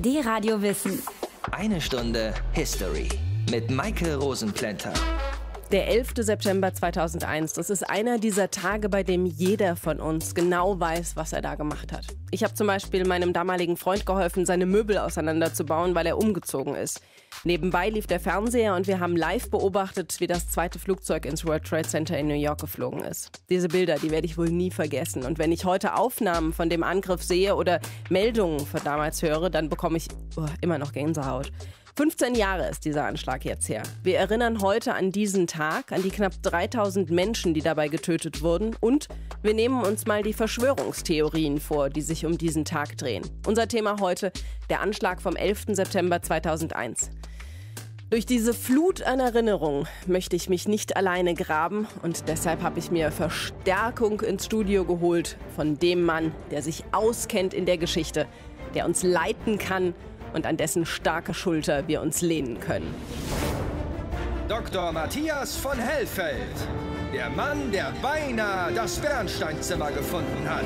ARD Radio Wissen. Eine Stunde History mit Maike Rosenplanter. Der 11. September 2001, das ist einer dieser Tage, bei dem jeder von uns genau weiß, was er da gemacht hat. Ich habe zum Beispiel meinem damaligen Freund geholfen, seine Möbel auseinanderzubauen, weil er umgezogen ist. Nebenbei lief der Fernseher und wir haben live beobachtet, wie das zweite Flugzeug ins World Trade Center in New York geflogen ist. Diese Bilder, die werde ich wohl nie vergessen. Und wenn ich heute Aufnahmen von dem Angriff sehe oder Meldungen von damals höre, dann bekomme ich oh, immer noch Gänsehaut. 15 Jahre ist dieser Anschlag jetzt her. Wir erinnern heute an diesen Tag, an die knapp 3000 Menschen, die dabei getötet wurden. Und wir nehmen uns mal die Verschwörungstheorien vor, die sich um diesen Tag drehen. Unser Thema heute, der Anschlag vom 11. September 2001. Durch diese Flut an Erinnerungen möchte ich mich nicht alleine graben und deshalb habe ich mir Verstärkung ins Studio geholt von dem Mann, der sich auskennt in der Geschichte, der uns leiten kann und an dessen starke Schulter wir uns lehnen können. Dr. Matthias von Hellfeld, der Mann, der beinahe das Bernsteinzimmer gefunden hat.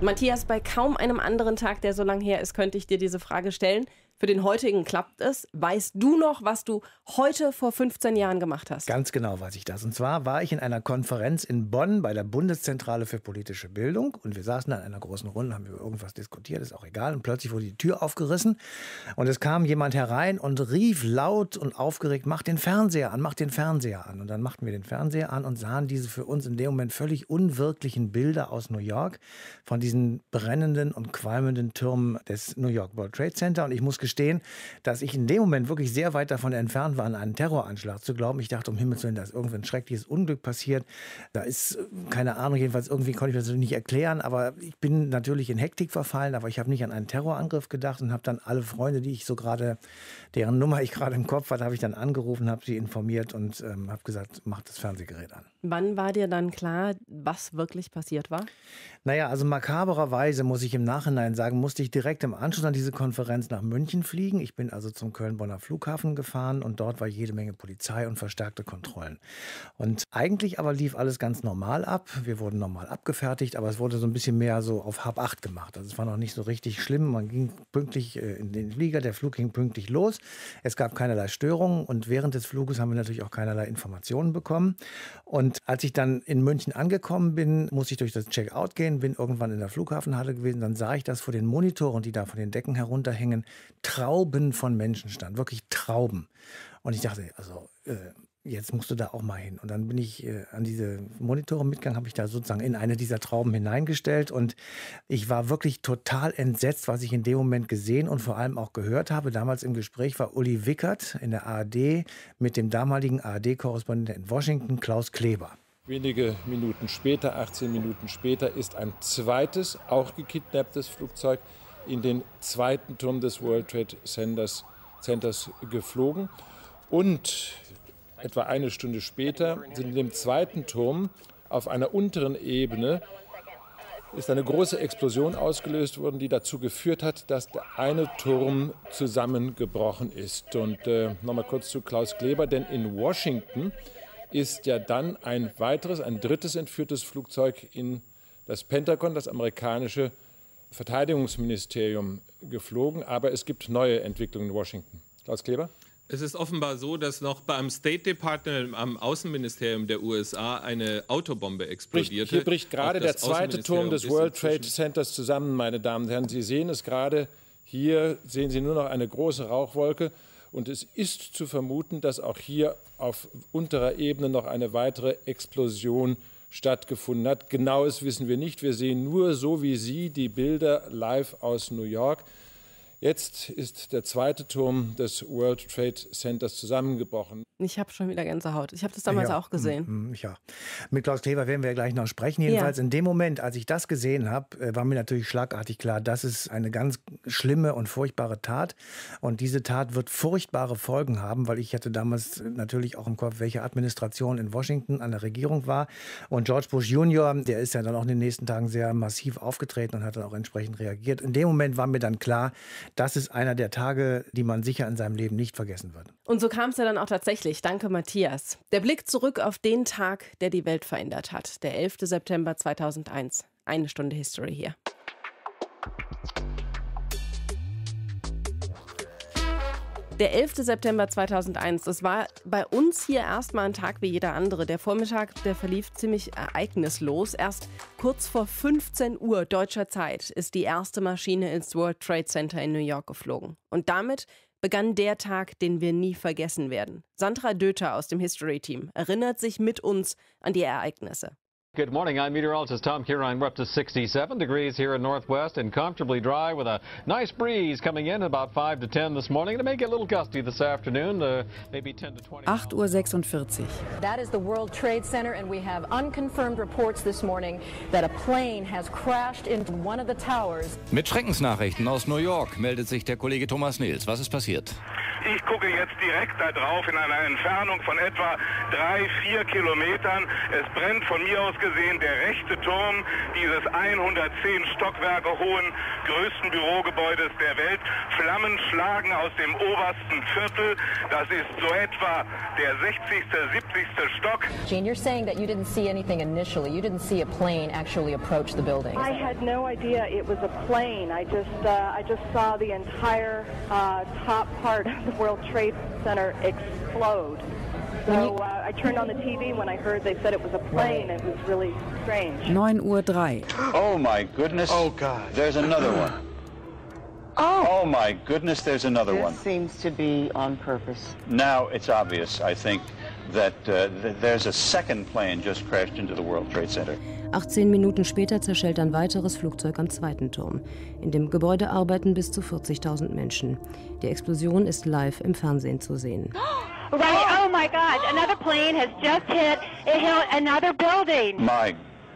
Matthias, bei kaum einem anderen Tag, der so lang her ist, könnte ich dir diese Frage stellen für den heutigen klappt es. Weißt du noch, was du heute vor 15 Jahren gemacht hast? Ganz genau weiß ich das. Und zwar war ich in einer Konferenz in Bonn bei der Bundeszentrale für politische Bildung und wir saßen da in einer großen Runde, haben über irgendwas diskutiert, ist auch egal. Und plötzlich wurde die Tür aufgerissen und es kam jemand herein und rief laut und aufgeregt: Mach den Fernseher an, mach den Fernseher an. Und dann machten wir den Fernseher an und sahen diese für uns in dem Moment völlig unwirklichen Bilder aus New York von diesen brennenden und qualmenden Türmen des New York World Trade Center. Und ich muss gestehen, dass ich in dem Moment wirklich sehr weit davon entfernt war, an einen Terroranschlag zu glauben. Ich dachte, um Himmels Willen, da ist irgendwann ein schreckliches Unglück passiert. Da ist, äh, keine Ahnung, jedenfalls irgendwie konnte ich das nicht erklären, aber ich bin natürlich in Hektik verfallen, aber ich habe nicht an einen Terrorangriff gedacht und habe dann alle Freunde, die ich so gerade deren Nummer ich gerade im Kopf hatte, habe ich dann angerufen, habe sie informiert und ähm, habe gesagt, mach das Fernsehgerät an. Wann war dir dann klar, was wirklich passiert war? Naja, also makabererweise muss ich im Nachhinein sagen, musste ich direkt im Anschluss an diese Konferenz nach München fliegen. Ich bin also zum Köln-Bonner Flughafen gefahren und dort war jede Menge Polizei und verstärkte Kontrollen. Und eigentlich aber lief alles ganz normal ab. Wir wurden normal abgefertigt, aber es wurde so ein bisschen mehr so auf Hab 8 gemacht. Also es war noch nicht so richtig schlimm. Man ging pünktlich äh, in den Flieger, der Flug ging pünktlich los. Es gab keinerlei Störungen und während des Fluges haben wir natürlich auch keinerlei Informationen bekommen. Und als ich dann in München angekommen bin, musste ich durch das Checkout gehen, bin irgendwann in der Flughafenhalle gewesen, dann sah ich, dass vor den Monitoren, die da von den Decken herunterhängen, Trauben von Menschen standen. wirklich Trauben. Und ich dachte, also äh, jetzt musst du da auch mal hin. Und dann bin ich äh, an diese Monitore mitgegangen, habe ich da sozusagen in eine dieser Trauben hineingestellt und ich war wirklich total entsetzt, was ich in dem Moment gesehen und vor allem auch gehört habe. Damals im Gespräch war Uli Wickert in der ARD mit dem damaligen ARD-Korrespondenten in Washington, Klaus Kleber. Wenige Minuten später, 18 Minuten später, ist ein zweites, auch gekidnapptes Flugzeug in den zweiten Turm des World Trade Centers, Centers geflogen. Und Etwa eine Stunde später sind in dem zweiten Turm auf einer unteren Ebene ist eine große Explosion ausgelöst worden, die dazu geführt hat, dass der eine Turm zusammengebrochen ist. Und äh, nochmal kurz zu Klaus Kleber, denn in Washington ist ja dann ein weiteres, ein drittes entführtes Flugzeug in das Pentagon, das amerikanische Verteidigungsministerium, geflogen. Aber es gibt neue Entwicklungen in Washington. Klaus Kleber? Es ist offenbar so, dass noch beim State Department, am Außenministerium der USA, eine Autobombe explodierte. Hier bricht gerade der zweite Turm des World Trade Centers zusammen, meine Damen und Herren. Sie sehen es gerade hier, sehen Sie nur noch eine große Rauchwolke. Und es ist zu vermuten, dass auch hier auf unterer Ebene noch eine weitere Explosion stattgefunden hat. Genaues wissen wir nicht. Wir sehen nur so wie Sie die Bilder live aus New York. Jetzt ist der zweite Turm des World Trade Centers zusammengebrochen. Ich habe schon wieder Gänsehaut. Ich habe das damals ja. auch mm, gesehen. Mm, ja. Mit Klaus Kleber werden wir gleich noch sprechen. Jedenfalls ja. in dem Moment, als ich das gesehen habe, äh, war mir natürlich schlagartig klar, das ist eine ganz schlimme und furchtbare Tat. Und diese Tat wird furchtbare Folgen haben, weil ich hatte damals natürlich auch im Kopf, welche Administration in Washington an der Regierung war. Und George Bush Jr., der ist ja dann auch in den nächsten Tagen sehr massiv aufgetreten und hat dann auch entsprechend reagiert. In dem Moment war mir dann klar, das ist einer der Tage, die man sicher in seinem Leben nicht vergessen wird. Und so kam es ja dann auch tatsächlich. Danke, Matthias. Der Blick zurück auf den Tag, der die Welt verändert hat. Der 11. September 2001. Eine Stunde History hier. Der 11. September 2001, das war bei uns hier erstmal ein Tag wie jeder andere. Der Vormittag, der verlief ziemlich ereignislos. Erst kurz vor 15 Uhr deutscher Zeit ist die erste Maschine ins World Trade Center in New York geflogen. Und damit begann der Tag, den wir nie vergessen werden. Sandra Döter aus dem History Team erinnert sich mit uns an die Ereignisse. Good morning. I'm meteorologist Tom Kieran. We're up to 67 degrees here in Northwest and comfortably dry with a nice breeze coming in about 5 to 10 this morning. It may get a little gusty this afternoon, uh, maybe 10 to 20. 8.46 Uhr. That is the World Trade Center, and we have unconfirmed reports this morning that a plane has crashed into one of the towers. Mit Schreckensnachrichten aus New York meldet sich der Kollege Thomas Nils. Was ist passiert? Ich gucke jetzt direkt da drauf in einer Entfernung von etwa drei, vier Kilometern. Es brennt von mir aus gesehen der rechte Turm dieses 110 Stockwerke hohen größten Bürogebäudes der Welt. Flammen schlagen aus dem obersten Viertel. Das ist so etwa der 60., 70. Stock. Jane, you're saying that you didn't see anything initially. You didn't see a plane actually approach the building. I had no idea it was a plane. I just, uh, I just saw the entire uh, top part of the World Trade Center explode. 9 uh, Uhr 3. Oh my goodness. Oh God. There's another one. Oh. oh. my goodness, there's another this one. This seems to be on purpose. Now it's obvious, I think, that uh, there's a second plane just crashed into the World Trade Center. 18 Minuten später zerschellt ein weiteres Flugzeug am zweiten Turm. In dem Gebäude arbeiten bis zu 40.000 Menschen. Die Explosion ist live im Fernsehen zu sehen. Oh. Right. Oh, oh my God! Another plane has just hit. It hit another building. My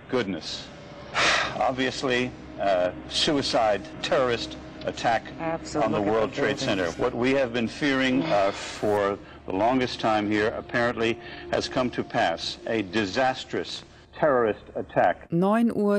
goodness. Obviously, uh, suicide, terrorist attack Absolutely. on the World Trade Center. What we have been fearing uh, for the longest time here apparently has come to pass. A disastrous terrorist attack. Uhr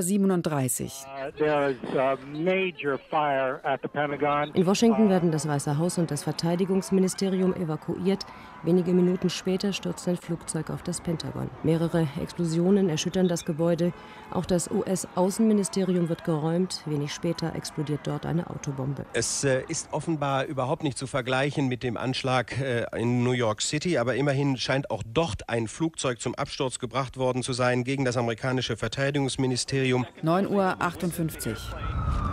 uh, In Washington uh, werden das Weiße Haus und das Verteidigungsministerium evakuiert. Wenige Minuten später stürzt ein Flugzeug auf das Pentagon. Mehrere Explosionen erschüttern das Gebäude. Auch das US-Außenministerium wird geräumt. Wenig später explodiert dort eine Autobombe. Es äh, ist offenbar überhaupt nicht zu vergleichen mit dem Anschlag äh, in New York City, aber immerhin scheint auch dort ein Flugzeug zum Absturz gebracht worden zu sein gegen das amerikanische Verteidigungsministerium. 9.58 Uhr.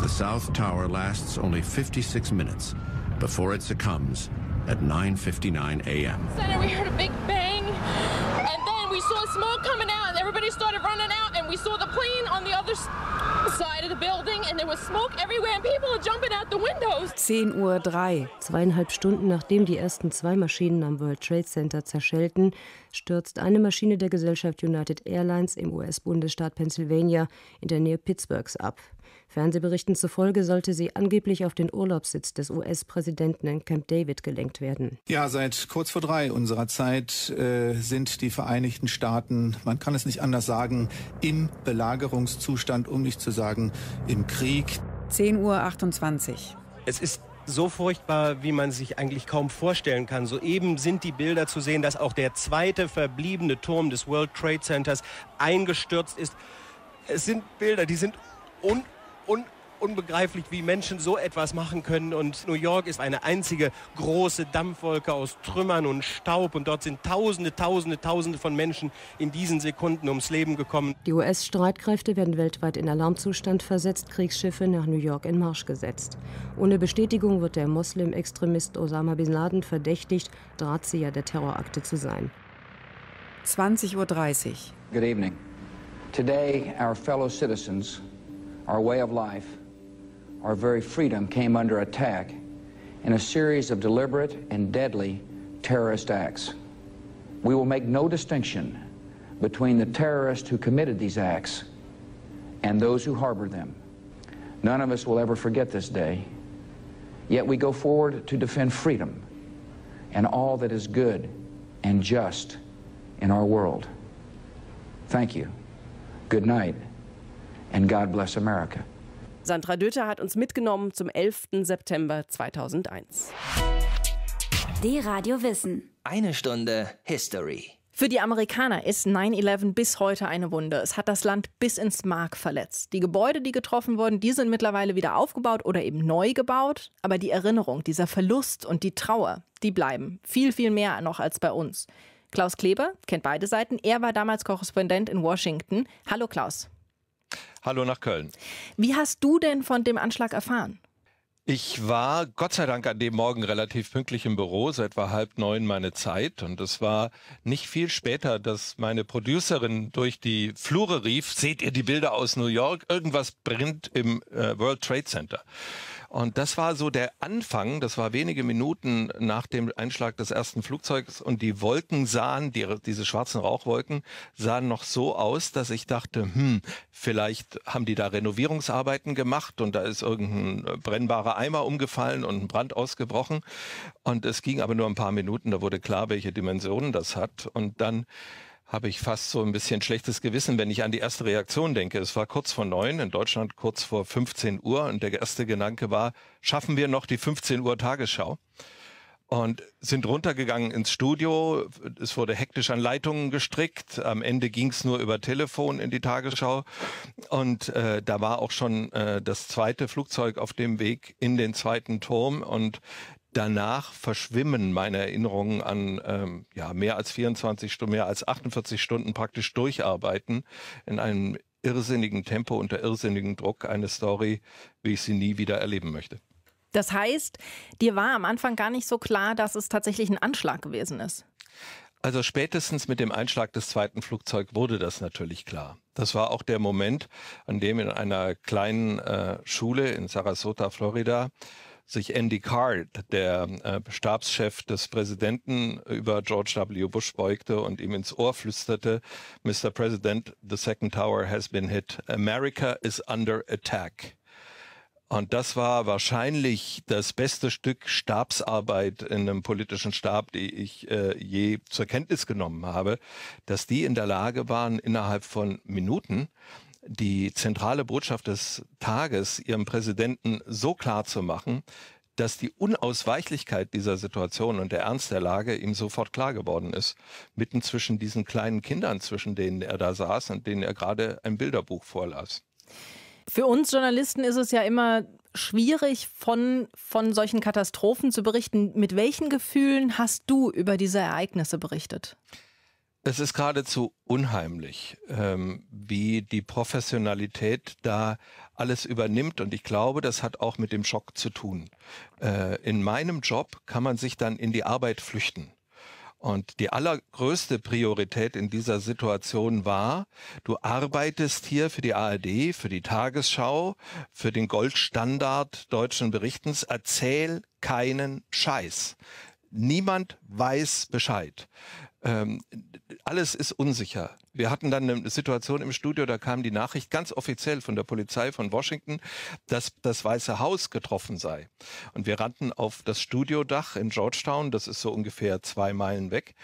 The South Tower lasts only 56 minutes before it succumbs at 9.59 a.m. Senator, we heard a big bang, and then we saw smoke coming out, and everybody started running out, and we saw the plane on the other side of the building, and there was smoke everywhere, and people are jumping out the windows. 10 Uhr 3. Zweieinhalb Stunden nachdem die ersten zwei Maschinen am World Trade Center zerschellten, stürzt eine Maschine der Gesellschaft United Airlines im US-Bundesstaat Pennsylvania in der Nähe Pittsburghs ab. Fernsehberichten zufolge sollte sie angeblich auf den Urlaubssitz des US-Präsidenten in Camp David gelenkt werden. Ja, seit kurz vor drei unserer Zeit äh, sind die Vereinigten Staaten, man kann es nicht anders sagen, im Belagerungszustand, um nicht zu sagen im Krieg. 10.28 Uhr. Es ist so furchtbar, wie man sich eigentlich kaum vorstellen kann. Soeben sind die Bilder zu sehen, dass auch der zweite verbliebene Turm des World Trade Centers eingestürzt ist. Es sind Bilder, die sind un un unbegreiflich, wie Menschen so etwas machen können. Und New York ist eine einzige große Dampfwolke aus Trümmern und Staub. Und dort sind Tausende, Tausende, Tausende von Menschen in diesen Sekunden ums Leben gekommen. Die US-Streitkräfte werden weltweit in Alarmzustand versetzt, Kriegsschiffe nach New York in Marsch gesetzt. Ohne Bestätigung wird der Moslem-Extremist Osama bin Laden verdächtigt, Drahtzieher der Terrorakte zu sein. 20.30 Uhr. Good evening. Today, our fellow citizens our way of life, our very freedom came under attack in a series of deliberate and deadly terrorist acts. We will make no distinction between the terrorists who committed these acts and those who harbor them. None of us will ever forget this day. Yet we go forward to defend freedom and all that is good and just in our world. Thank you. Good night. And God bless America. Sandra Döter hat uns mitgenommen zum 11. September 2001. Die Radio Wissen. Eine Stunde History. Für die Amerikaner ist 9-11 bis heute eine Wunde. Es hat das Land bis ins Mark verletzt. Die Gebäude, die getroffen wurden, die sind mittlerweile wieder aufgebaut oder eben neu gebaut. Aber die Erinnerung, dieser Verlust und die Trauer, die bleiben. Viel, viel mehr noch als bei uns. Klaus Kleber kennt beide Seiten. Er war damals Korrespondent in Washington. Hallo Klaus. Hallo nach Köln. Wie hast du denn von dem Anschlag erfahren? Ich war Gott sei Dank an dem Morgen relativ pünktlich im Büro, so etwa halb neun meine Zeit. Und es war nicht viel später, dass meine Producerin durch die Flure rief, seht ihr die Bilder aus New York? Irgendwas brennt im äh, World Trade Center. Und das war so der Anfang, das war wenige Minuten nach dem Einschlag des ersten Flugzeugs und die Wolken sahen, die, diese schwarzen Rauchwolken sahen noch so aus, dass ich dachte, hm, vielleicht haben die da Renovierungsarbeiten gemacht und da ist irgendein äh, brennbarer Eimer umgefallen und ein Brand ausgebrochen. Und es ging aber nur ein paar Minuten, da wurde klar, welche Dimensionen das hat. Und dann habe ich fast so ein bisschen schlechtes Gewissen, wenn ich an die erste Reaktion denke. Es war kurz vor neun, in Deutschland kurz vor 15 Uhr und der erste Gedanke war, schaffen wir noch die 15 Uhr Tagesschau? Und sind runtergegangen ins Studio, es wurde hektisch an Leitungen gestrickt, am Ende ging es nur über Telefon in die Tagesschau und äh, da war auch schon äh, das zweite Flugzeug auf dem Weg in den zweiten Turm und danach verschwimmen meine Erinnerungen an ähm, ja, mehr als 24 Stunden, mehr als 48 Stunden praktisch durcharbeiten in einem irrsinnigen Tempo unter irrsinnigem Druck eine Story, wie ich sie nie wieder erleben möchte. Das heißt, dir war am Anfang gar nicht so klar, dass es tatsächlich ein Anschlag gewesen ist. Also spätestens mit dem Einschlag des zweiten Flugzeugs wurde das natürlich klar. Das war auch der Moment, an dem in einer kleinen äh, Schule in Sarasota, Florida, sich Andy Card, der äh, Stabschef des Präsidenten, über George W. Bush beugte und ihm ins Ohr flüsterte, Mr. President, the second tower has been hit. America is under attack. Und das war wahrscheinlich das beste Stück Stabsarbeit in einem politischen Stab, die ich äh, je zur Kenntnis genommen habe, dass die in der Lage waren, innerhalb von Minuten die zentrale Botschaft des Tages ihrem Präsidenten so klar zu machen, dass die Unausweichlichkeit dieser Situation und der Ernst der Lage ihm sofort klar geworden ist. Mitten zwischen diesen kleinen Kindern, zwischen denen er da saß und denen er gerade ein Bilderbuch vorlas. Für uns Journalisten ist es ja immer schwierig, von, von solchen Katastrophen zu berichten. Mit welchen Gefühlen hast du über diese Ereignisse berichtet? Es ist geradezu unheimlich, ähm, wie die Professionalität da alles übernimmt. Und ich glaube, das hat auch mit dem Schock zu tun. Äh, in meinem Job kann man sich dann in die Arbeit flüchten. Und die allergrößte Priorität in dieser Situation war, du arbeitest hier für die ARD, für die Tagesschau, für den Goldstandard deutschen Berichtens, erzähl keinen Scheiß. Niemand weiß Bescheid. Ähm, alles ist unsicher. Wir hatten dann eine Situation im Studio, da kam die Nachricht ganz offiziell von der Polizei von Washington, dass das Weiße Haus getroffen sei. Und wir rannten auf das Studiodach in Georgetown, das ist so ungefähr zwei Meilen weg,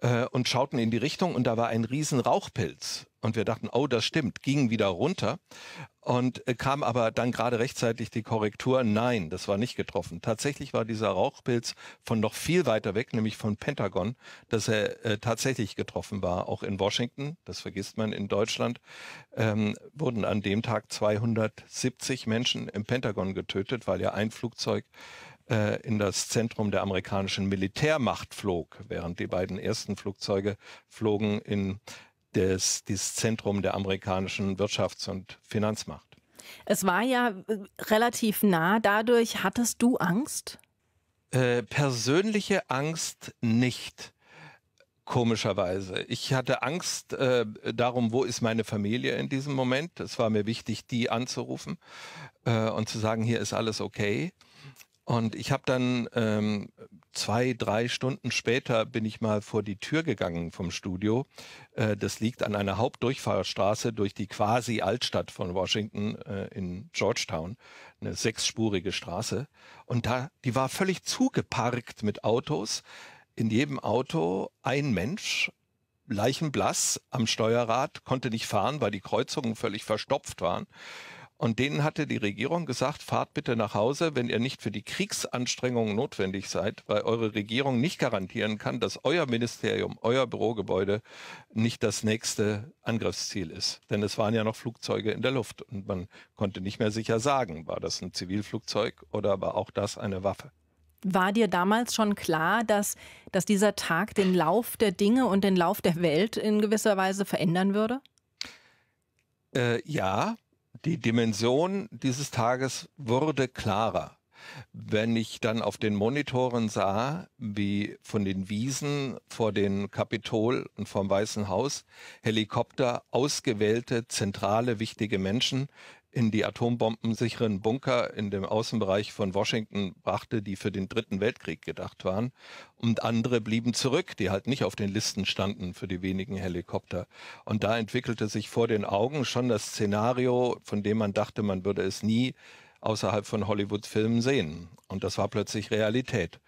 äh, und schauten in die Richtung und da war ein riesen Rauchpilz und wir dachten, oh, das stimmt, ging wieder runter und äh, kam aber dann gerade rechtzeitig die Korrektur. Nein, das war nicht getroffen. Tatsächlich war dieser Rauchpilz von noch viel weiter weg, nämlich von Pentagon, dass er äh, tatsächlich getroffen war. Auch in Washington, das vergisst man in Deutschland, ähm, wurden an dem Tag 270 Menschen im Pentagon getötet, weil ja ein Flugzeug äh, in das Zentrum der amerikanischen Militärmacht flog, während die beiden ersten Flugzeuge flogen in das, dieses Zentrum der amerikanischen Wirtschafts- und Finanzmacht. Es war ja äh, relativ nah. Dadurch hattest du Angst? Äh, persönliche Angst nicht komischerweise. Ich hatte Angst äh, darum, wo ist meine Familie in diesem Moment. Es war mir wichtig, die anzurufen äh, und zu sagen, hier ist alles okay. Und ich habe dann ähm, zwei, drei Stunden später bin ich mal vor die Tür gegangen vom Studio. Äh, das liegt an einer Hauptdurchfahrstraße durch die quasi Altstadt von Washington äh, in Georgetown. Eine sechsspurige Straße. Und da, die war völlig zugeparkt mit Autos. In jedem Auto ein Mensch, leichenblass am Steuerrad, konnte nicht fahren, weil die Kreuzungen völlig verstopft waren. Und denen hatte die Regierung gesagt, fahrt bitte nach Hause, wenn ihr nicht für die Kriegsanstrengungen notwendig seid, weil eure Regierung nicht garantieren kann, dass euer Ministerium, euer Bürogebäude nicht das nächste Angriffsziel ist. Denn es waren ja noch Flugzeuge in der Luft und man konnte nicht mehr sicher sagen, war das ein Zivilflugzeug oder war auch das eine Waffe. War dir damals schon klar, dass, dass dieser Tag den Lauf der Dinge und den Lauf der Welt in gewisser Weise verändern würde? Äh, ja, die Dimension dieses Tages wurde klarer. Wenn ich dann auf den Monitoren sah, wie von den Wiesen vor dem Kapitol und vom Weißen Haus Helikopter ausgewählte, zentrale, wichtige Menschen in die atombombensicheren Bunker in dem Außenbereich von Washington brachte, die für den Dritten Weltkrieg gedacht waren. Und andere blieben zurück, die halt nicht auf den Listen standen für die wenigen Helikopter. Und da entwickelte sich vor den Augen schon das Szenario, von dem man dachte, man würde es nie außerhalb von Hollywood-Filmen sehen. Und das war plötzlich Realität.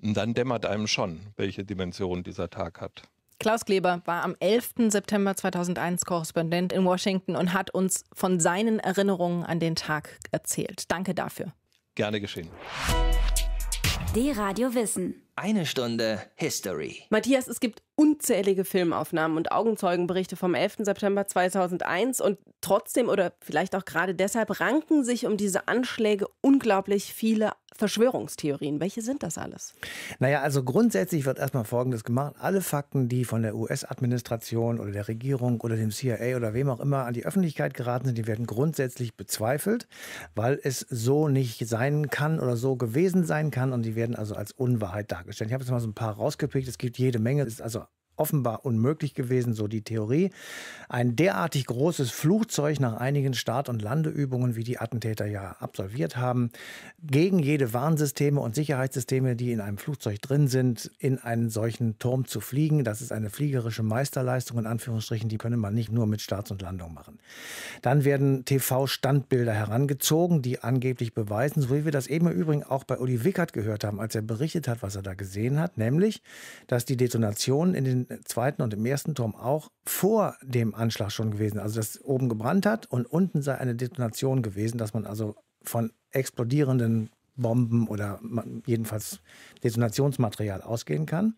Und dann dämmert einem schon, welche Dimension dieser Tag hat. Klaus Kleber war am 11. September 2001 Korrespondent in Washington und hat uns von seinen Erinnerungen an den Tag erzählt. Danke dafür. Gerne geschehen. Die Radio Wissen. Eine Stunde History. Matthias, es gibt unzählige Filmaufnahmen und Augenzeugenberichte vom 11. September 2001 und trotzdem oder vielleicht auch gerade deshalb ranken sich um diese Anschläge unglaublich viele Verschwörungstheorien. Welche sind das alles? Naja, also grundsätzlich wird erstmal Folgendes gemacht. Alle Fakten, die von der US-Administration oder der Regierung oder dem CIA oder wem auch immer an die Öffentlichkeit geraten sind, die werden grundsätzlich bezweifelt, weil es so nicht sein kann oder so gewesen sein kann und die werden also als Unwahrheit dargestellt dargestellt. Ich habe jetzt mal so ein paar rausgepickt. Es gibt jede Menge. Es ist also offenbar unmöglich gewesen, so die Theorie. Ein derartig großes Flugzeug nach einigen Start- und Landeübungen, wie die Attentäter ja absolviert haben, gegen jede Warnsysteme und Sicherheitssysteme, die in einem Flugzeug drin sind, in einen solchen Turm zu fliegen. Das ist eine fliegerische Meisterleistung, in Anführungsstrichen, die könne man nicht nur mit Starts und Landung machen. Dann werden TV-Standbilder herangezogen, die angeblich beweisen, so wie wir das eben im Übrigen auch bei Uli Wickert gehört haben, als er berichtet hat, was er da gesehen hat, nämlich, dass die Detonationen in den äh, zweiten und im ersten Turm auch vor dem Anschlag schon gewesen. Also dass oben gebrannt hat und unten sei eine Detonation gewesen, dass man also von explodierenden Bomben oder jedenfalls Detonationsmaterial ausgehen kann.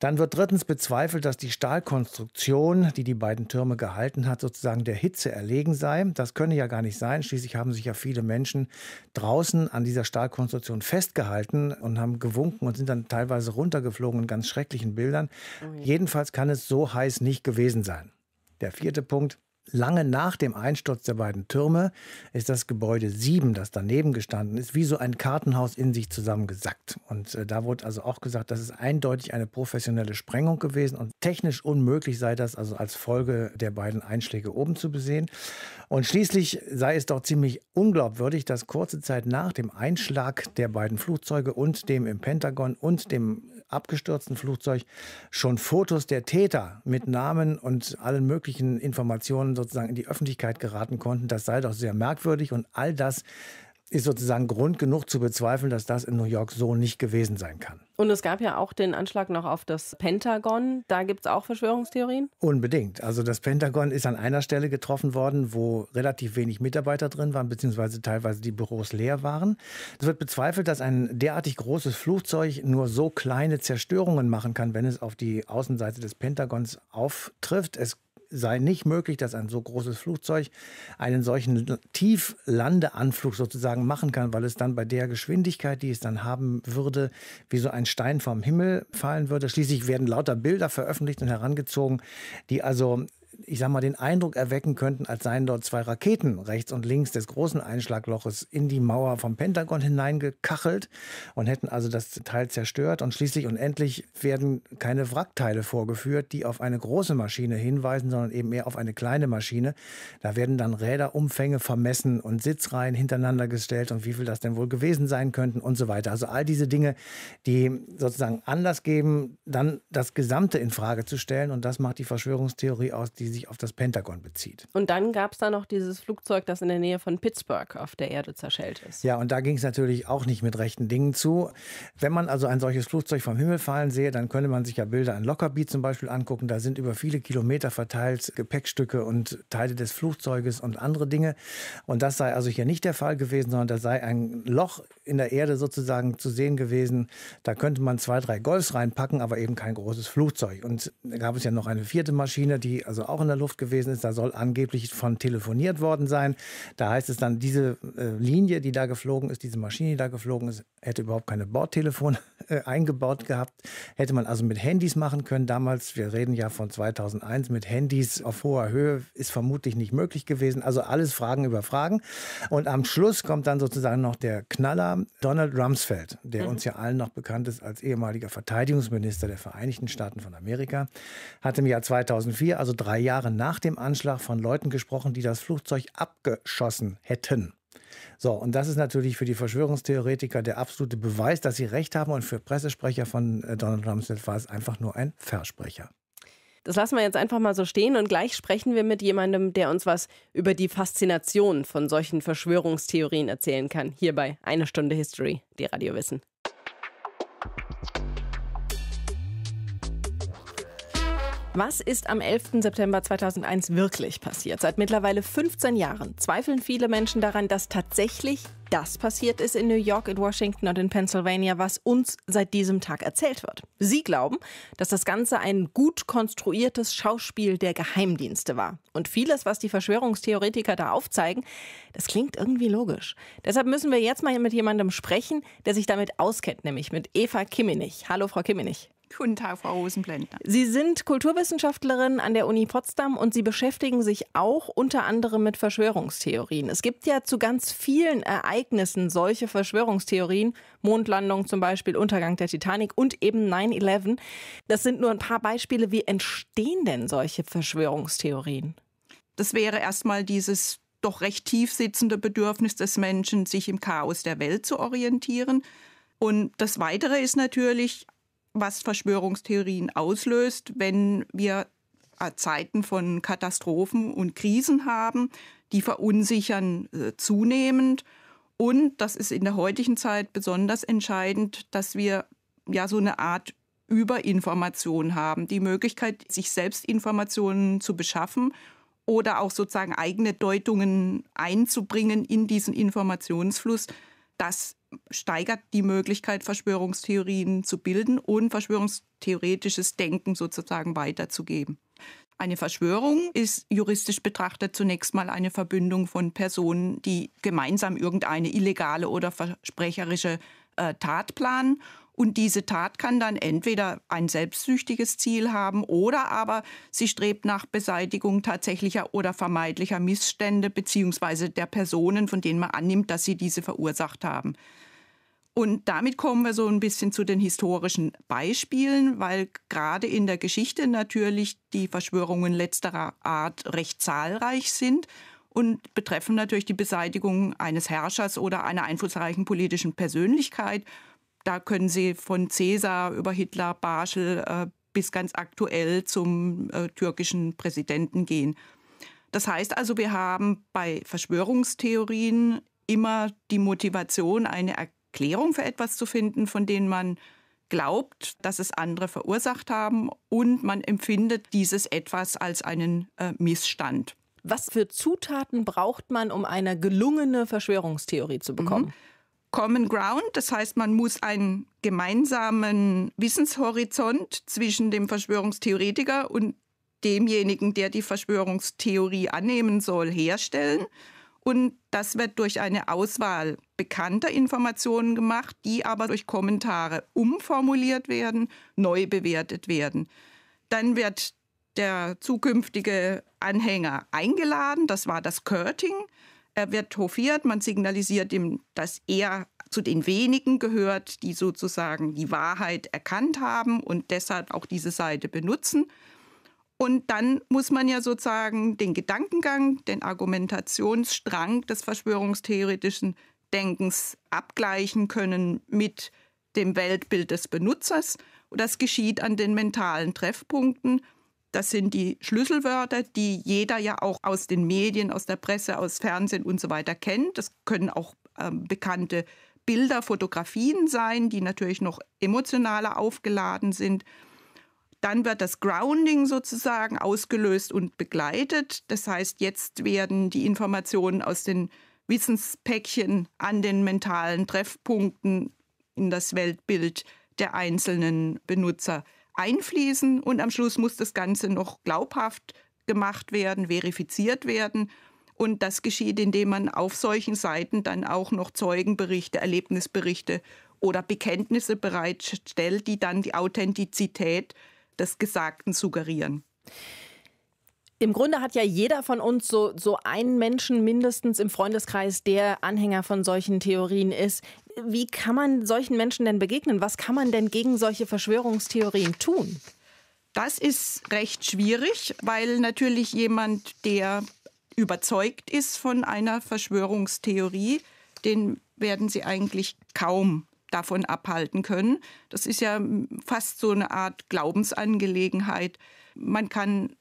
Dann wird drittens bezweifelt, dass die Stahlkonstruktion, die die beiden Türme gehalten hat, sozusagen der Hitze erlegen sei. Das könne ja gar nicht sein. Schließlich haben sich ja viele Menschen draußen an dieser Stahlkonstruktion festgehalten und haben gewunken und sind dann teilweise runtergeflogen in ganz schrecklichen Bildern. Oh Jedenfalls kann es so heiß nicht gewesen sein. Der vierte Punkt lange nach dem Einsturz der beiden Türme ist das Gebäude 7, das daneben gestanden ist, wie so ein Kartenhaus in sich zusammengesackt. Und äh, da wurde also auch gesagt, das ist eindeutig eine professionelle Sprengung gewesen und technisch unmöglich sei das also als Folge der beiden Einschläge oben zu besehen. Und schließlich sei es doch ziemlich unglaubwürdig, dass kurze Zeit nach dem Einschlag der beiden Flugzeuge und dem im Pentagon und dem abgestürzten Flugzeug schon Fotos der Täter mit Namen und allen möglichen Informationen sozusagen in die Öffentlichkeit geraten konnten. Das sei doch sehr merkwürdig und all das ist sozusagen Grund genug zu bezweifeln, dass das in New York so nicht gewesen sein kann. Und es gab ja auch den Anschlag noch auf das Pentagon. Da gibt es auch Verschwörungstheorien? Unbedingt. Also das Pentagon ist an einer Stelle getroffen worden, wo relativ wenig Mitarbeiter drin waren, beziehungsweise teilweise die Büros leer waren. Es wird bezweifelt, dass ein derartig großes Flugzeug nur so kleine Zerstörungen machen kann, wenn es auf die Außenseite des Pentagons auftrifft. Es sei nicht möglich, dass ein so großes Flugzeug einen solchen Tieflandeanflug sozusagen machen kann, weil es dann bei der Geschwindigkeit, die es dann haben würde, wie so ein Stein vom Himmel fallen würde. Schließlich werden lauter Bilder veröffentlicht und herangezogen, die also ich sag mal, den Eindruck erwecken könnten, als seien dort zwei Raketen rechts und links des großen Einschlagloches in die Mauer vom Pentagon hineingekachelt und hätten also das Teil zerstört. Und schließlich und endlich werden keine Wrackteile vorgeführt, die auf eine große Maschine hinweisen, sondern eben eher auf eine kleine Maschine. Da werden dann Räderumfänge vermessen und Sitzreihen hintereinander gestellt und wie viel das denn wohl gewesen sein könnten und so weiter. Also all diese Dinge, die sozusagen Anlass geben, dann das Gesamte in Frage zu stellen. Und das macht die Verschwörungstheorie aus, die sich auf das Pentagon bezieht. Und dann gab es da noch dieses Flugzeug, das in der Nähe von Pittsburgh auf der Erde zerschellt ist. Ja, und da ging es natürlich auch nicht mit rechten Dingen zu. Wenn man also ein solches Flugzeug vom Himmel fallen sehe, dann könnte man sich ja Bilder an Lockerbie zum Beispiel angucken. Da sind über viele Kilometer verteilt Gepäckstücke und Teile des Flugzeuges und andere Dinge. Und das sei also hier nicht der Fall gewesen, sondern da sei ein Loch in der Erde sozusagen zu sehen gewesen. Da könnte man zwei, drei Golfs reinpacken, aber eben kein großes Flugzeug. Und da gab es ja noch eine vierte Maschine, die also auch in der Luft gewesen ist. Da soll angeblich von telefoniert worden sein. Da heißt es dann, diese äh, Linie, die da geflogen ist, diese Maschine, die da geflogen ist, hätte überhaupt keine Bordtelefone äh, eingebaut gehabt. Hätte man also mit Handys machen können. Damals, wir reden ja von 2001, mit Handys auf hoher Höhe ist vermutlich nicht möglich gewesen. Also alles Fragen über Fragen. Und am Schluss kommt dann sozusagen noch der Knaller Donald Rumsfeld, der mhm. uns ja allen noch bekannt ist als ehemaliger Verteidigungsminister der Vereinigten Staaten von Amerika, hat im Jahr 2004, also drei Jahre nach dem Anschlag von Leuten gesprochen, die das Flugzeug abgeschossen hätten. So, und das ist natürlich für die Verschwörungstheoretiker der absolute Beweis, dass sie recht haben. Und für Pressesprecher von äh, Donald Rumsfeld war es einfach nur ein Versprecher. Das lassen wir jetzt einfach mal so stehen und gleich sprechen wir mit jemandem, der uns was über die Faszination von solchen Verschwörungstheorien erzählen kann. Hier bei Eine Stunde History, die Radio Wissen. Was ist am 11. September 2001 wirklich passiert? Seit mittlerweile 15 Jahren zweifeln viele Menschen daran, dass tatsächlich das passiert ist in New York, in Washington und in Pennsylvania, was uns seit diesem Tag erzählt wird. Sie glauben, dass das Ganze ein gut konstruiertes Schauspiel der Geheimdienste war. Und vieles, was die Verschwörungstheoretiker da aufzeigen, das klingt irgendwie logisch. Deshalb müssen wir jetzt mal mit jemandem sprechen, der sich damit auskennt, nämlich mit Eva Kimminich. Hallo, Frau Kimminich. Guten Tag, Frau Rosenblendner. Sie sind Kulturwissenschaftlerin an der Uni Potsdam und Sie beschäftigen sich auch unter anderem mit Verschwörungstheorien. Es gibt ja zu ganz vielen Ereignissen solche Verschwörungstheorien, Mondlandung zum Beispiel, Untergang der Titanic und eben 9-11. Das sind nur ein paar Beispiele. Wie entstehen denn solche Verschwörungstheorien? Das wäre erstmal dieses doch recht tief sitzende Bedürfnis des Menschen, sich im Chaos der Welt zu orientieren. Und das Weitere ist natürlich was Verschwörungstheorien auslöst, wenn wir äh, Zeiten von Katastrophen und Krisen haben. Die verunsichern äh, zunehmend. Und das ist in der heutigen Zeit besonders entscheidend, dass wir ja so eine Art Überinformation haben, die Möglichkeit, sich selbst Informationen zu beschaffen oder auch sozusagen eigene Deutungen einzubringen in diesen Informationsfluss das steigert die Möglichkeit, Verschwörungstheorien zu bilden und verschwörungstheoretisches Denken sozusagen weiterzugeben. Eine Verschwörung ist juristisch betrachtet zunächst mal eine Verbündung von Personen, die gemeinsam irgendeine illegale oder versprecherische äh, Tat planen und diese Tat kann dann entweder ein selbstsüchtiges Ziel haben oder aber sie strebt nach Beseitigung tatsächlicher oder vermeidlicher Missstände beziehungsweise der Personen, von denen man annimmt, dass sie diese verursacht haben. Und damit kommen wir so ein bisschen zu den historischen Beispielen, weil gerade in der Geschichte natürlich die Verschwörungen letzterer Art recht zahlreich sind und betreffen natürlich die Beseitigung eines Herrschers oder einer einflussreichen politischen Persönlichkeit da können Sie von Cäsar über Hitler, Barschel äh, bis ganz aktuell zum äh, türkischen Präsidenten gehen. Das heißt also, wir haben bei Verschwörungstheorien immer die Motivation, eine Erklärung für etwas zu finden, von denen man glaubt, dass es andere verursacht haben und man empfindet dieses etwas als einen äh, Missstand. Was für Zutaten braucht man, um eine gelungene Verschwörungstheorie zu mhm. bekommen? Mhm. Common Ground, das heißt, man muss einen gemeinsamen Wissenshorizont zwischen dem Verschwörungstheoretiker und demjenigen, der die Verschwörungstheorie annehmen soll, herstellen. Und das wird durch eine Auswahl bekannter Informationen gemacht, die aber durch Kommentare umformuliert werden, neu bewertet werden. Dann wird der zukünftige Anhänger eingeladen, das war das Curting. Er wird hofiert, man signalisiert ihm, dass er zu den wenigen gehört, die sozusagen die Wahrheit erkannt haben und deshalb auch diese Seite benutzen. Und dann muss man ja sozusagen den Gedankengang, den Argumentationsstrang des verschwörungstheoretischen Denkens abgleichen können mit dem Weltbild des Benutzers. Und das geschieht an den mentalen Treffpunkten. Das sind die Schlüsselwörter, die jeder ja auch aus den Medien, aus der Presse, aus Fernsehen und so weiter kennt. Das können auch ähm, bekannte Bilder, Fotografien sein, die natürlich noch emotionaler aufgeladen sind. Dann wird das Grounding sozusagen ausgelöst und begleitet. Das heißt, jetzt werden die Informationen aus den Wissenspäckchen an den mentalen Treffpunkten in das Weltbild der einzelnen Benutzer einfließen und am Schluss muss das Ganze noch glaubhaft gemacht werden, verifiziert werden. Und das geschieht, indem man auf solchen Seiten dann auch noch Zeugenberichte, Erlebnisberichte oder Bekenntnisse bereitstellt, die dann die Authentizität des Gesagten suggerieren. Im Grunde hat ja jeder von uns so, so einen Menschen mindestens im Freundeskreis, der Anhänger von solchen Theorien ist. Wie kann man solchen Menschen denn begegnen? Was kann man denn gegen solche Verschwörungstheorien tun? Das ist recht schwierig, weil natürlich jemand, der überzeugt ist von einer Verschwörungstheorie, den werden sie eigentlich kaum davon abhalten können. Das ist ja fast so eine Art Glaubensangelegenheit. Man kann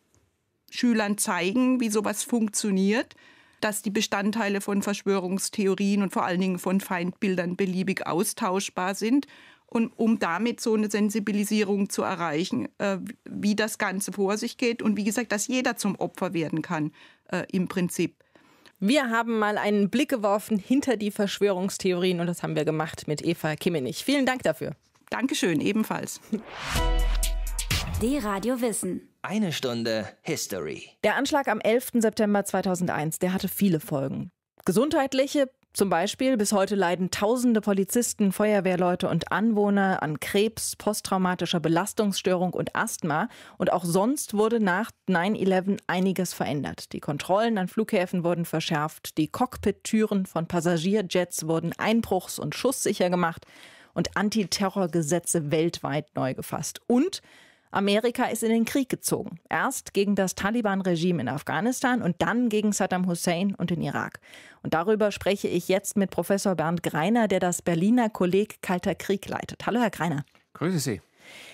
Schülern zeigen, wie sowas funktioniert, dass die Bestandteile von Verschwörungstheorien und vor allen Dingen von Feindbildern beliebig austauschbar sind und um damit so eine Sensibilisierung zu erreichen, äh, wie das Ganze vor sich geht und wie gesagt, dass jeder zum Opfer werden kann äh, im Prinzip. Wir haben mal einen Blick geworfen hinter die Verschwörungstheorien und das haben wir gemacht mit Eva Kimmenich. Vielen Dank dafür. Dankeschön, ebenfalls. ARD Radio Wissen. Eine Stunde History. Der Anschlag am 11. September 2001, der hatte viele Folgen. Gesundheitliche, zum Beispiel, bis heute leiden tausende Polizisten, Feuerwehrleute und Anwohner an Krebs, posttraumatischer Belastungsstörung und Asthma. Und auch sonst wurde nach 9-11 einiges verändert. Die Kontrollen an Flughäfen wurden verschärft, die Cockpit-Türen von Passagierjets wurden einbruchs- und schusssicher gemacht und Antiterrorgesetze weltweit neu gefasst. Und Amerika ist in den Krieg gezogen. Erst gegen das Taliban-Regime in Afghanistan und dann gegen Saddam Hussein und den Irak. Und darüber spreche ich jetzt mit Professor Bernd Greiner, der das Berliner Kolleg Kalter Krieg leitet. Hallo, Herr Greiner. Grüße Sie.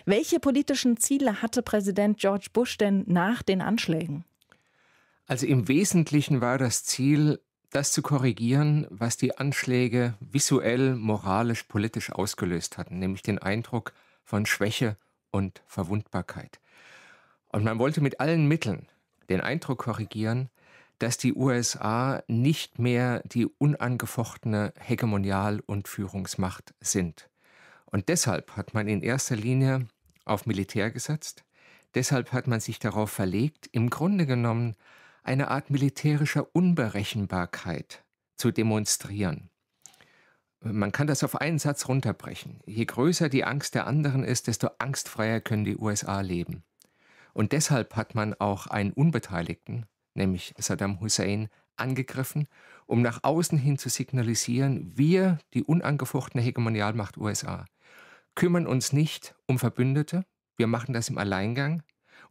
Welche politischen Ziele hatte Präsident George Bush denn nach den Anschlägen? Also im Wesentlichen war das Ziel, das zu korrigieren, was die Anschläge visuell, moralisch, politisch ausgelöst hatten, nämlich den Eindruck von Schwäche und Verwundbarkeit. Und man wollte mit allen Mitteln den Eindruck korrigieren, dass die USA nicht mehr die unangefochtene Hegemonial- und Führungsmacht sind. Und deshalb hat man in erster Linie auf Militär gesetzt, deshalb hat man sich darauf verlegt, im Grunde genommen eine Art militärischer Unberechenbarkeit zu demonstrieren. Man kann das auf einen Satz runterbrechen. Je größer die Angst der anderen ist, desto angstfreier können die USA leben. Und deshalb hat man auch einen Unbeteiligten, nämlich Saddam Hussein, angegriffen, um nach außen hin zu signalisieren, wir, die unangefochtene Hegemonialmacht USA, kümmern uns nicht um Verbündete, wir machen das im Alleingang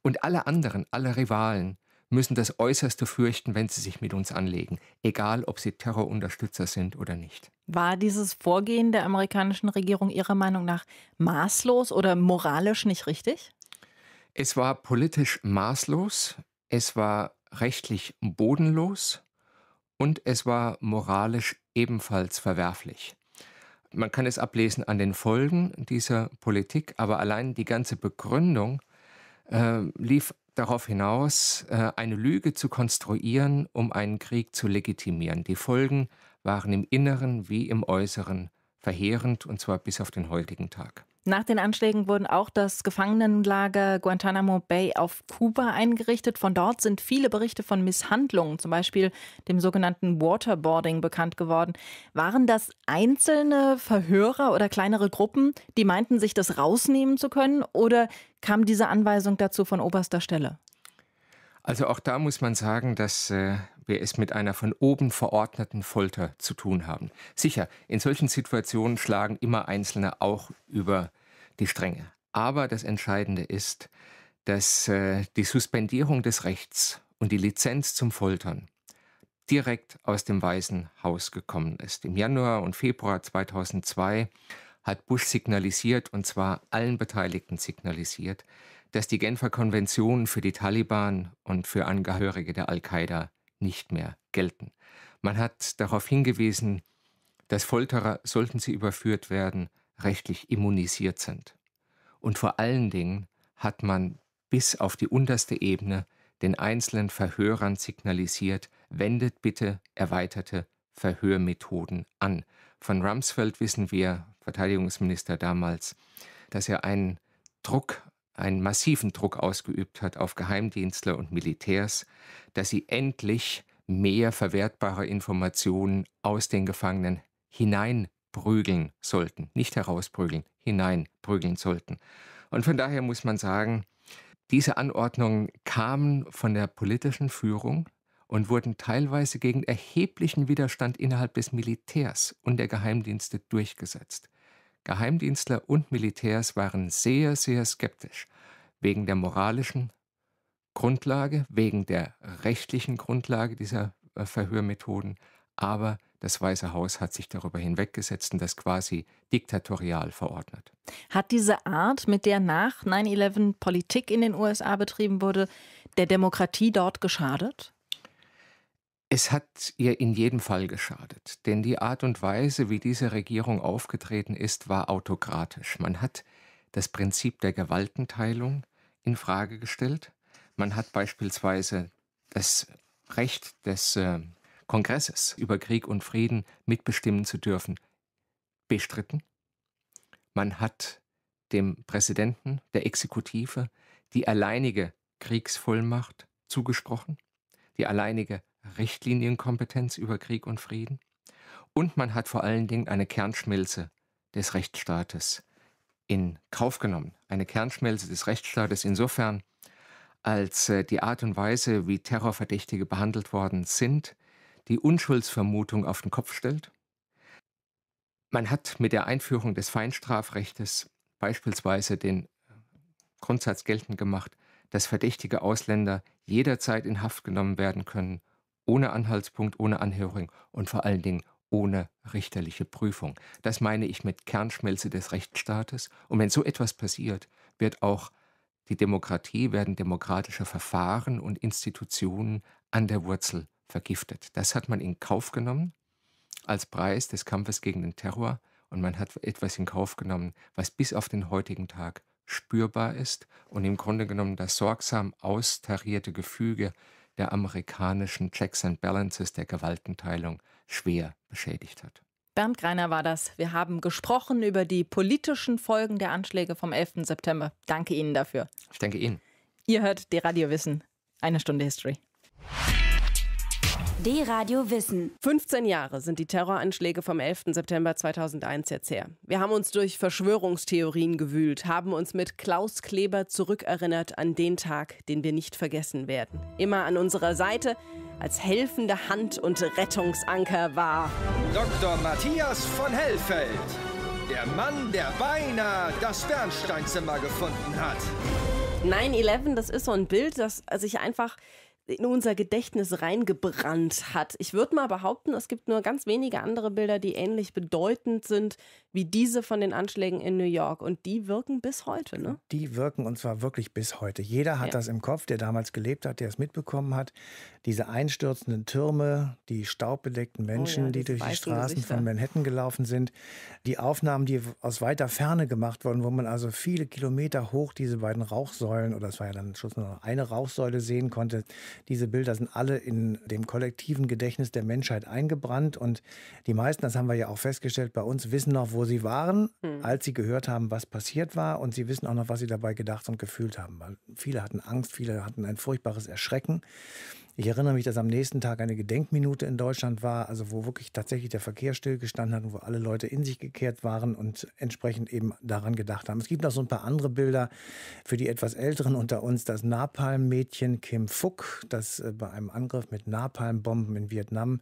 und alle anderen, alle Rivalen müssen das Äußerste fürchten, wenn sie sich mit uns anlegen, egal ob sie Terrorunterstützer sind oder nicht. War dieses Vorgehen der amerikanischen Regierung Ihrer Meinung nach maßlos oder moralisch nicht richtig? Es war politisch maßlos, es war rechtlich bodenlos und es war moralisch ebenfalls verwerflich. Man kann es ablesen an den Folgen dieser Politik, aber allein die ganze Begründung äh, lief darauf hinaus, äh, eine Lüge zu konstruieren, um einen Krieg zu legitimieren. Die Folgen waren im Inneren wie im Äußeren verheerend, und zwar bis auf den heutigen Tag. Nach den Anschlägen wurden auch das Gefangenenlager Guantanamo Bay auf Kuba eingerichtet. Von dort sind viele Berichte von Misshandlungen, zum Beispiel dem sogenannten Waterboarding, bekannt geworden. Waren das einzelne Verhörer oder kleinere Gruppen, die meinten, sich das rausnehmen zu können? Oder kam diese Anweisung dazu von oberster Stelle? Also auch da muss man sagen, dass äh, wir es mit einer von oben verordneten Folter zu tun haben. Sicher, in solchen Situationen schlagen immer Einzelne auch über die Stränge. Aber das Entscheidende ist, dass äh, die Suspendierung des Rechts und die Lizenz zum Foltern direkt aus dem Weißen Haus gekommen ist. Im Januar und Februar 2002 hat Bush signalisiert, und zwar allen Beteiligten signalisiert, dass die Genfer Konventionen für die Taliban und für Angehörige der Al-Qaida nicht mehr gelten. Man hat darauf hingewiesen, dass Folterer, sollten sie überführt werden, rechtlich immunisiert sind. Und vor allen Dingen hat man bis auf die unterste Ebene den einzelnen Verhörern signalisiert, wendet bitte erweiterte Verhörmethoden an. Von Rumsfeld wissen wir, Verteidigungsminister damals, dass er einen Druck einen massiven Druck ausgeübt hat auf Geheimdienstler und Militärs, dass sie endlich mehr verwertbare Informationen aus den Gefangenen hineinprügeln sollten, nicht herausprügeln, hineinprügeln sollten. Und von daher muss man sagen, diese Anordnungen kamen von der politischen Führung und wurden teilweise gegen erheblichen Widerstand innerhalb des Militärs und der Geheimdienste durchgesetzt. Geheimdienstler und Militärs waren sehr, sehr skeptisch wegen der moralischen Grundlage, wegen der rechtlichen Grundlage dieser äh, Verhörmethoden. Aber das Weiße Haus hat sich darüber hinweggesetzt und das quasi diktatorial verordnet. Hat diese Art, mit der nach 9-11 Politik in den USA betrieben wurde, der Demokratie dort geschadet? Es hat ihr in jedem Fall geschadet, denn die Art und Weise, wie diese Regierung aufgetreten ist, war autokratisch. Man hat das Prinzip der Gewaltenteilung in Frage gestellt. Man hat beispielsweise das Recht des äh, Kongresses über Krieg und Frieden mitbestimmen zu dürfen bestritten. Man hat dem Präsidenten der Exekutive die alleinige Kriegsvollmacht zugesprochen, die alleinige Richtlinienkompetenz über Krieg und Frieden. Und man hat vor allen Dingen eine Kernschmelze des Rechtsstaates in Kauf genommen. Eine Kernschmelze des Rechtsstaates insofern, als äh, die Art und Weise, wie Terrorverdächtige behandelt worden sind, die Unschuldsvermutung auf den Kopf stellt. Man hat mit der Einführung des Feinstrafrechtes beispielsweise den äh, Grundsatz geltend gemacht, dass verdächtige Ausländer jederzeit in Haft genommen werden können, ohne Anhaltspunkt, ohne Anhörung und vor allen Dingen ohne richterliche Prüfung. Das meine ich mit Kernschmelze des Rechtsstaates. Und wenn so etwas passiert, wird auch die Demokratie, werden demokratische Verfahren und Institutionen an der Wurzel vergiftet. Das hat man in Kauf genommen als Preis des Kampfes gegen den Terror und man hat etwas in Kauf genommen, was bis auf den heutigen Tag spürbar ist und im Grunde genommen das sorgsam austarierte Gefüge der amerikanischen Checks and Balances der Gewaltenteilung schwer beschädigt hat. Bernd Greiner war das. Wir haben gesprochen über die politischen Folgen der Anschläge vom 11. September. Danke Ihnen dafür. Ich danke Ihnen. Ihr hört die Radio Wissen. Eine Stunde History. ARD Radio Wissen. 15 Jahre sind die Terroranschläge vom 11. September 2001 jetzt her. Wir haben uns durch Verschwörungstheorien gewühlt, haben uns mit Klaus Kleber zurückerinnert an den Tag, den wir nicht vergessen werden. Immer an unserer Seite als helfende Hand und Rettungsanker war Dr. Matthias von Hellfeld. Der Mann, der beinahe das Bernsteinzimmer gefunden hat. 9-11, das ist so ein Bild, das sich einfach in unser Gedächtnis reingebrannt hat. Ich würde mal behaupten, es gibt nur ganz wenige andere Bilder, die ähnlich bedeutend sind wie diese von den Anschlägen in New York. Und die wirken bis heute, ne? Die wirken und zwar wirklich bis heute. Jeder hat ja. das im Kopf, der damals gelebt hat, der es mitbekommen hat. Diese einstürzenden Türme, die staubbedeckten Menschen, oh ja, die durch die Straßen Gesichter. von Manhattan gelaufen sind, die Aufnahmen, die aus weiter Ferne gemacht wurden, wo man also viele Kilometer hoch diese beiden Rauchsäulen, oder es war ja dann schon nur eine Rauchsäule sehen konnte, diese Bilder sind alle in dem kollektiven Gedächtnis der Menschheit eingebrannt und die meisten, das haben wir ja auch festgestellt, bei uns wissen noch, wo sie waren, mhm. als sie gehört haben, was passiert war und sie wissen auch noch, was sie dabei gedacht und gefühlt haben. Weil viele hatten Angst, viele hatten ein furchtbares Erschrecken. Ich erinnere mich, dass am nächsten Tag eine Gedenkminute in Deutschland war, also wo wirklich tatsächlich der Verkehr stillgestanden hat und wo alle Leute in sich gekehrt waren und entsprechend eben daran gedacht haben. Es gibt noch so ein paar andere Bilder für die etwas Älteren unter uns. Das Napalm-Mädchen Kim Phuc, das äh, bei einem Angriff mit Napalmbomben in Vietnam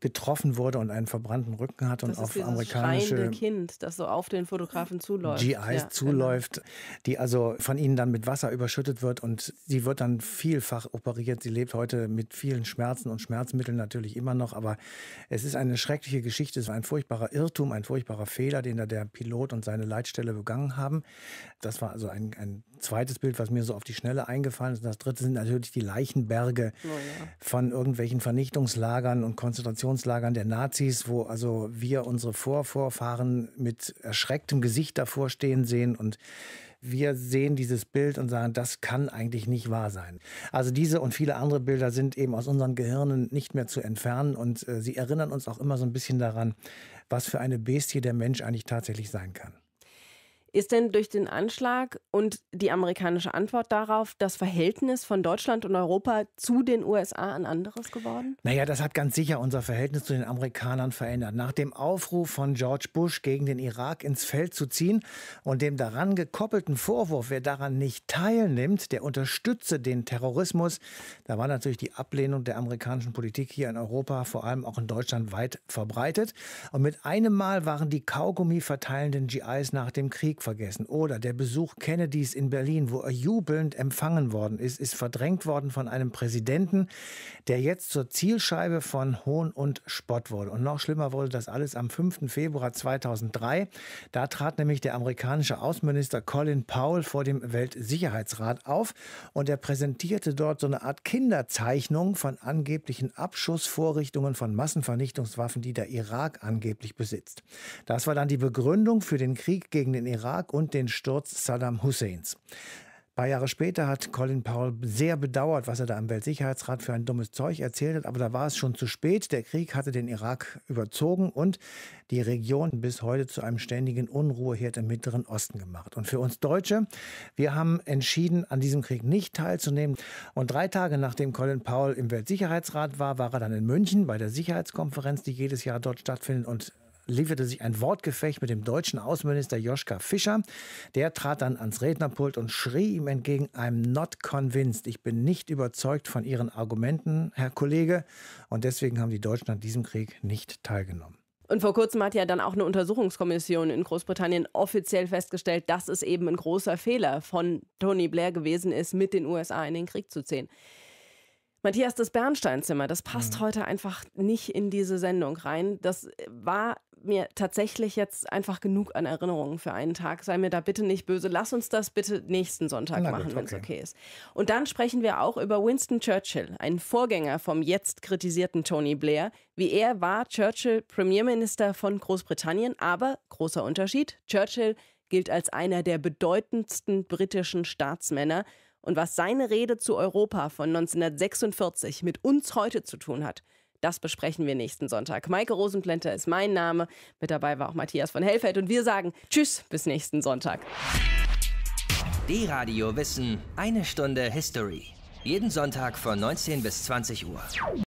getroffen wurde und einen verbrannten Rücken hat und das auf amerikanische Kind, das so auf den Fotografen zuläuft. GIs ja, genau. zuläuft, genau. die also von ihnen dann mit Wasser überschüttet wird und sie wird dann vielfach operiert. Sie lebt heute mit vielen Schmerzen und Schmerzmitteln natürlich immer noch. Aber es ist eine schreckliche Geschichte. Es war ein furchtbarer Irrtum, ein furchtbarer Fehler, den da der Pilot und seine Leitstelle begangen haben. Das war also ein, ein zweites Bild, was mir so auf die Schnelle eingefallen ist. Und das dritte sind natürlich die Leichenberge oh ja. von irgendwelchen Vernichtungslagern und Konzentrationslagern der Nazis, wo also wir unsere Vorvorfahren mit erschrecktem Gesicht davor stehen sehen und wir sehen dieses Bild und sagen, das kann eigentlich nicht wahr sein. Also diese und viele andere Bilder sind eben aus unseren Gehirnen nicht mehr zu entfernen und äh, sie erinnern uns auch immer so ein bisschen daran, was für eine Bestie der Mensch eigentlich tatsächlich sein kann. Ist denn durch den Anschlag und die amerikanische Antwort darauf das Verhältnis von Deutschland und Europa zu den USA ein anderes geworden? Naja, das hat ganz sicher unser Verhältnis zu den Amerikanern verändert. Nach dem Aufruf von George Bush gegen den Irak ins Feld zu ziehen und dem daran gekoppelten Vorwurf, wer daran nicht teilnimmt, der unterstütze den Terrorismus, da war natürlich die Ablehnung der amerikanischen Politik hier in Europa, vor allem auch in Deutschland, weit verbreitet. Und mit einem Mal waren die Kaugummi verteilenden GIs nach dem Krieg vergessen. Oder der Besuch Kennedys in Berlin, wo er jubelnd empfangen worden ist, ist verdrängt worden von einem Präsidenten, der jetzt zur Zielscheibe von Hohn und Spott wurde. Und noch schlimmer wurde das alles am 5. Februar 2003. Da trat nämlich der amerikanische Außenminister Colin Powell vor dem Weltsicherheitsrat auf und er präsentierte dort so eine Art Kinderzeichnung von angeblichen Abschussvorrichtungen von Massenvernichtungswaffen, die der Irak angeblich besitzt. Das war dann die Begründung für den Krieg gegen den Irak Irak und den Sturz Saddam Husseins. Ein paar Jahre später hat Colin Powell sehr bedauert, was er da im Weltsicherheitsrat für ein dummes Zeug erzählt hat, aber da war es schon zu spät. Der Krieg hatte den Irak überzogen und die Region bis heute zu einem ständigen Unruheherd im Mittleren Osten gemacht. Und für uns Deutsche, wir haben entschieden, an diesem Krieg nicht teilzunehmen. Und drei Tage nachdem Colin Powell im Weltsicherheitsrat war, war er dann in München bei der Sicherheitskonferenz, die jedes Jahr dort stattfindet und lieferte sich ein Wortgefecht mit dem deutschen Außenminister Joschka Fischer. Der trat dann ans Rednerpult und schrie ihm entgegen, I'm not convinced. Ich bin nicht überzeugt von Ihren Argumenten, Herr Kollege. Und deswegen haben die Deutschen an diesem Krieg nicht teilgenommen. Und vor kurzem hat ja dann auch eine Untersuchungskommission in Großbritannien offiziell festgestellt, dass es eben ein großer Fehler von Tony Blair gewesen ist, mit den USA in den Krieg zu ziehen. Matthias, das Bernsteinzimmer, das passt mhm. heute einfach nicht in diese Sendung rein. Das äh, war mir tatsächlich jetzt einfach genug an Erinnerungen für einen Tag. Sei mir da bitte nicht böse. Lass uns das bitte nächsten Sonntag Na machen, wenn es okay. okay ist. Und dann sprechen wir auch über Winston Churchill, einen Vorgänger vom jetzt kritisierten Tony Blair. Wie er war Churchill Premierminister von Großbritannien, aber großer Unterschied. Churchill gilt als einer der bedeutendsten britischen Staatsmänner und was seine Rede zu Europa von 1946 mit uns heute zu tun hat, das besprechen wir nächsten Sonntag. Maike Rosenplänter ist mein Name. Mit dabei war auch Matthias von Hellfeld. Und wir sagen Tschüss, bis nächsten Sonntag. Die radio Wissen, eine Stunde History. Jeden Sonntag von 19 bis 20 Uhr.